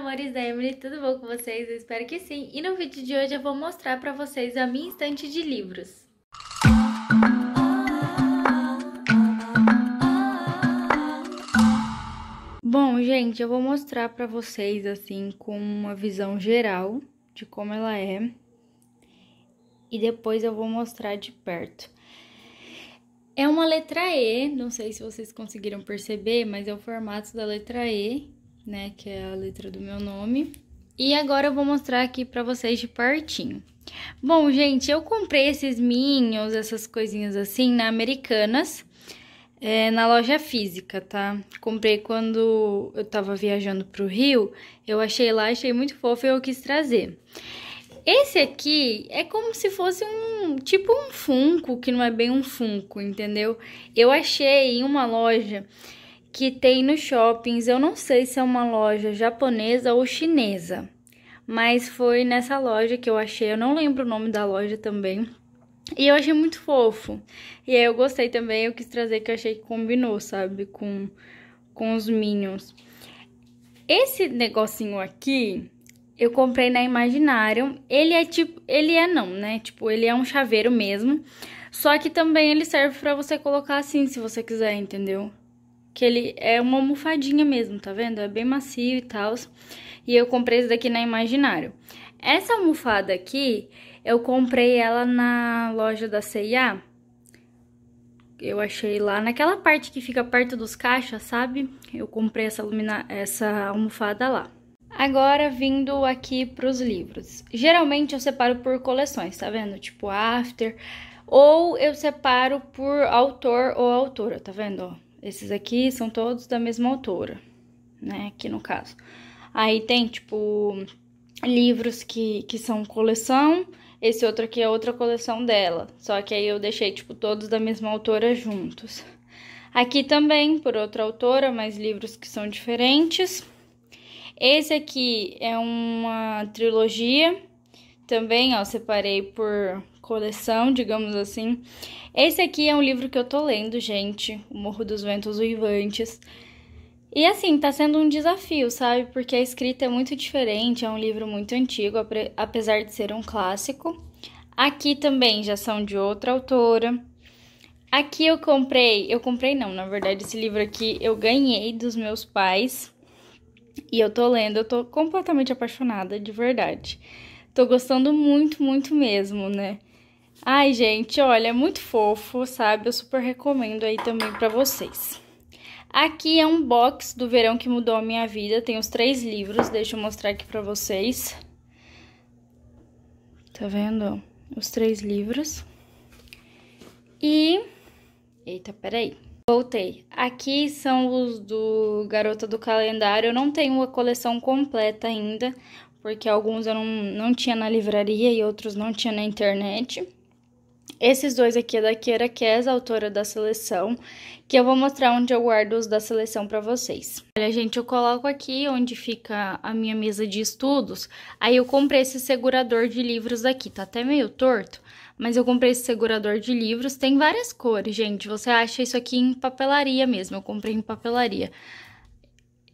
amores da Emily, tudo bom com vocês? Eu espero que sim. E no vídeo de hoje eu vou mostrar para vocês a minha estante de livros. Bom, gente, eu vou mostrar para vocês assim com uma visão geral de como ela é. E depois eu vou mostrar de perto. É uma letra E, não sei se vocês conseguiram perceber, mas é o formato da letra E né, que é a letra do meu nome. E agora eu vou mostrar aqui pra vocês de pertinho. Bom, gente, eu comprei esses minhos essas coisinhas assim, na Americanas, é, na loja física, tá? Comprei quando eu tava viajando pro Rio, eu achei lá, achei muito fofo e eu quis trazer. Esse aqui é como se fosse um, tipo um funko, que não é bem um funko, entendeu? Eu achei em uma loja que tem nos shoppings. Eu não sei se é uma loja japonesa ou chinesa, mas foi nessa loja que eu achei. Eu não lembro o nome da loja também. E eu achei muito fofo. E aí eu gostei também, eu quis trazer que eu achei que combinou, sabe, com com os Minions. Esse negocinho aqui, eu comprei na Imaginarium. Ele é tipo, ele é não, né? Tipo, ele é um chaveiro mesmo. Só que também ele serve para você colocar assim, se você quiser, entendeu? que ele é uma almofadinha mesmo, tá vendo? É bem macio e tal. E eu comprei esse daqui na Imaginário. Essa almofada aqui, eu comprei ela na loja da C&A. Eu achei lá naquela parte que fica perto dos caixas, sabe? Eu comprei essa, lumina... essa almofada lá. Agora, vindo aqui pros livros. Geralmente eu separo por coleções, tá vendo? Tipo After, ou eu separo por autor ou autora, tá vendo? Ó, esses aqui são todos da mesma autora, né? Aqui no caso. Aí tem, tipo, livros que, que são coleção. Esse outro aqui é outra coleção dela. Só que aí eu deixei, tipo, todos da mesma autora juntos. Aqui também, por outra autora, mas livros que são diferentes. Esse aqui é uma trilogia. Também, ó, separei por, coleção, digamos assim. Esse aqui é um livro que eu tô lendo, gente, O Morro dos Ventos Uivantes. E assim, tá sendo um desafio, sabe? Porque a escrita é muito diferente, é um livro muito antigo, apesar de ser um clássico. Aqui também já são de outra autora. Aqui eu comprei, eu comprei não, na verdade esse livro aqui eu ganhei dos meus pais. E eu tô lendo, eu tô completamente apaixonada, de verdade. Tô gostando muito, muito mesmo, né? Ai, gente, olha, é muito fofo, sabe? Eu super recomendo aí também para vocês. Aqui é um box do verão que mudou a minha vida. Tem os três livros, deixa eu mostrar aqui pra vocês. Tá vendo? Os três livros. E... Eita, peraí. Voltei. Aqui são os do Garota do Calendário. Eu não tenho a coleção completa ainda, porque alguns eu não, não tinha na livraria e outros não tinha na internet. Esses dois aqui é da Keira, Kess, autora da seleção, que eu vou mostrar onde eu guardo os da seleção para vocês. Olha, gente, eu coloco aqui onde fica a minha mesa de estudos, aí eu comprei esse segurador de livros aqui, tá até meio torto, mas eu comprei esse segurador de livros, tem várias cores, gente, você acha isso aqui em papelaria mesmo, eu comprei em papelaria.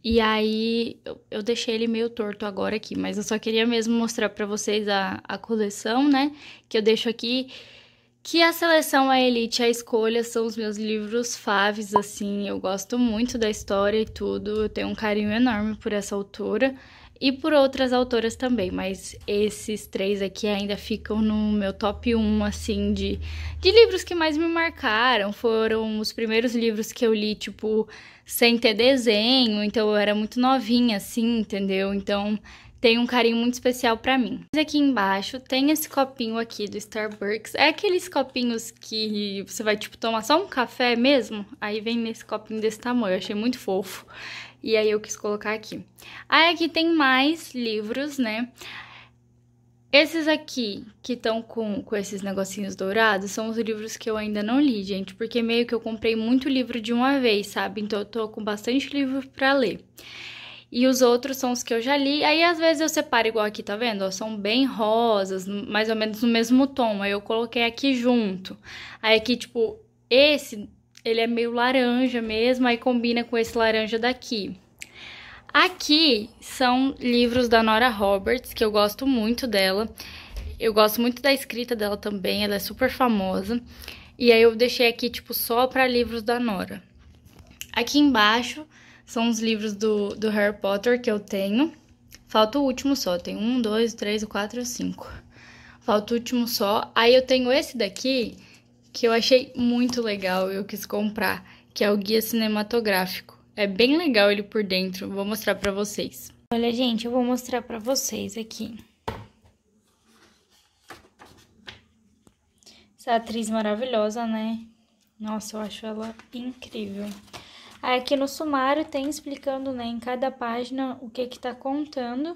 E aí, eu deixei ele meio torto agora aqui, mas eu só queria mesmo mostrar para vocês a, a coleção, né, que eu deixo aqui... Que a seleção, a elite, a escolha são os meus livros faves, assim, eu gosto muito da história e tudo, eu tenho um carinho enorme por essa autora e por outras autoras também, mas esses três aqui ainda ficam no meu top 1, assim, de, de livros que mais me marcaram. Foram os primeiros livros que eu li, tipo, sem ter desenho, então eu era muito novinha, assim, entendeu? Então tem um carinho muito especial para mim. Aqui embaixo tem esse copinho aqui do Starbucks. É aqueles copinhos que você vai, tipo, tomar só um café mesmo? Aí vem nesse copinho desse tamanho, eu achei muito fofo. E aí eu quis colocar aqui. Aí aqui tem mais livros, né? Esses aqui, que estão com, com esses negocinhos dourados, são os livros que eu ainda não li, gente. Porque meio que eu comprei muito livro de uma vez, sabe? Então eu tô com bastante livro pra ler. E os outros são os que eu já li. Aí às vezes eu separo igual aqui, tá vendo? são bem rosas, mais ou menos no mesmo tom. Aí eu coloquei aqui junto. Aí aqui, tipo, esse ele é meio laranja mesmo, aí combina com esse laranja daqui. Aqui são livros da Nora Roberts, que eu gosto muito dela. Eu gosto muito da escrita dela também, ela é super famosa. E aí eu deixei aqui, tipo, só para livros da Nora. Aqui embaixo são os livros do, do Harry Potter que eu tenho. Falta o último só. Tem um, dois, três, quatro, cinco. Falta o último só. Aí eu tenho esse daqui que eu achei muito legal. Eu quis comprar, que é o guia cinematográfico. É bem legal ele por dentro. Vou mostrar para vocês. Olha, gente, eu vou mostrar para vocês aqui. Essa atriz maravilhosa, né? Nossa, eu acho ela incrível. Aqui no sumário tem explicando né, em cada página o que está contando.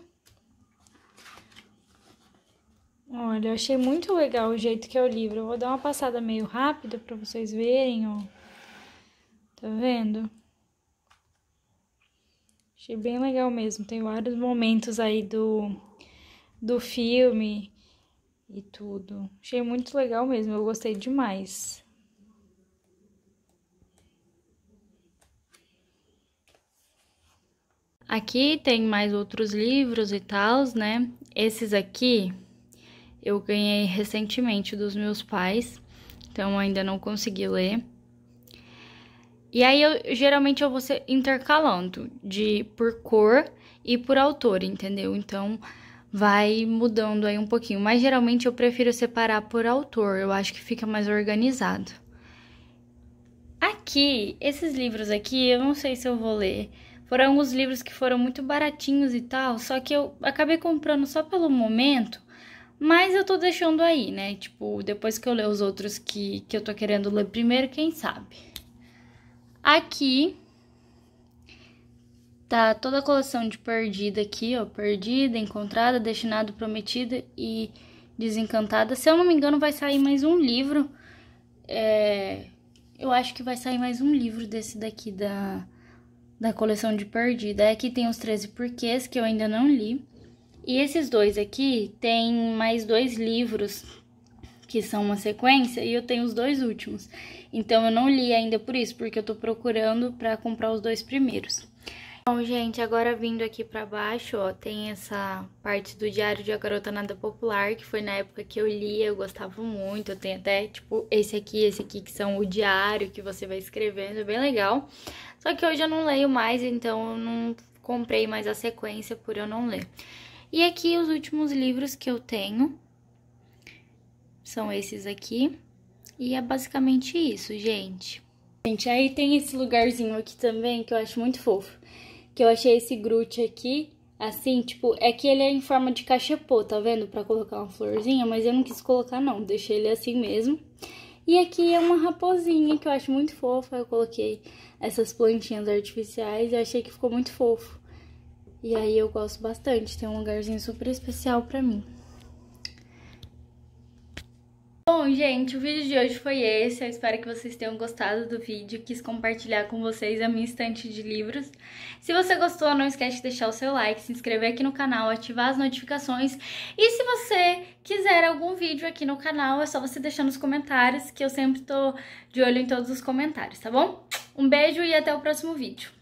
Olha, eu achei muito legal o jeito que é o livro. Eu vou dar uma passada meio rápida para vocês verem, ó. Tá vendo? Achei bem legal mesmo. Tem vários momentos aí do, do filme e tudo. Achei muito legal mesmo. Eu gostei demais. Aqui tem mais outros livros e tals, né? Esses aqui eu ganhei recentemente dos meus pais, então ainda não consegui ler. E aí eu geralmente eu vou ser intercalando de por cor e por autor, entendeu? Então vai mudando aí um pouquinho, mas geralmente eu prefiro separar por autor, eu acho que fica mais organizado. Aqui, esses livros aqui, eu não sei se eu vou ler foram alguns livros que foram muito baratinhos e tal, só que eu acabei comprando só pelo momento, mas eu tô deixando aí, né? Tipo, depois que eu ler os outros que, que eu tô querendo ler primeiro, quem sabe? Aqui tá toda a coleção de Perdida aqui, ó. Perdida, Encontrada, Destinado, Prometida e Desencantada. Se eu não me engano, vai sair mais um livro. É... Eu acho que vai sair mais um livro desse daqui da da coleção de Perdida. Aqui é tem os 13 porquês que eu ainda não li. E esses dois aqui tem mais dois livros que são uma sequência e eu tenho os dois últimos. Então eu não li ainda por isso, porque eu tô procurando para comprar os dois primeiros. Bom, gente, agora vindo aqui pra baixo, ó, tem essa parte do Diário de A Garota Nada Popular, que foi na época que eu lia, eu gostava muito. Eu tenho até, tipo, esse aqui, esse aqui, que são o diário que você vai escrevendo, é bem legal. Só que hoje eu não leio mais, então eu não comprei mais a sequência por eu não ler. E aqui os últimos livros que eu tenho são esses aqui. E é basicamente isso, gente. Gente, aí tem esse lugarzinho aqui também que eu acho muito fofo que eu achei esse grute aqui, assim, tipo, é que ele é em forma de cachepô, tá vendo? Pra colocar uma florzinha, mas eu não quis colocar não, deixei ele assim mesmo. E aqui é uma raposinha que eu acho muito fofa, eu coloquei essas plantinhas artificiais e achei que ficou muito fofo. E aí eu gosto bastante, tem um lugarzinho super especial pra mim. Bom, gente, o vídeo de hoje foi esse. Eu espero que vocês tenham gostado do vídeo. Quis compartilhar com vocês a minha estante de livros. Se você gostou, não esquece de deixar o seu like, se inscrever aqui no canal, ativar as notificações. E se você quiser algum vídeo aqui no canal, é só você deixar nos comentários, que eu sempre tô de olho em todos os comentários, tá bom? Um beijo e até o próximo vídeo.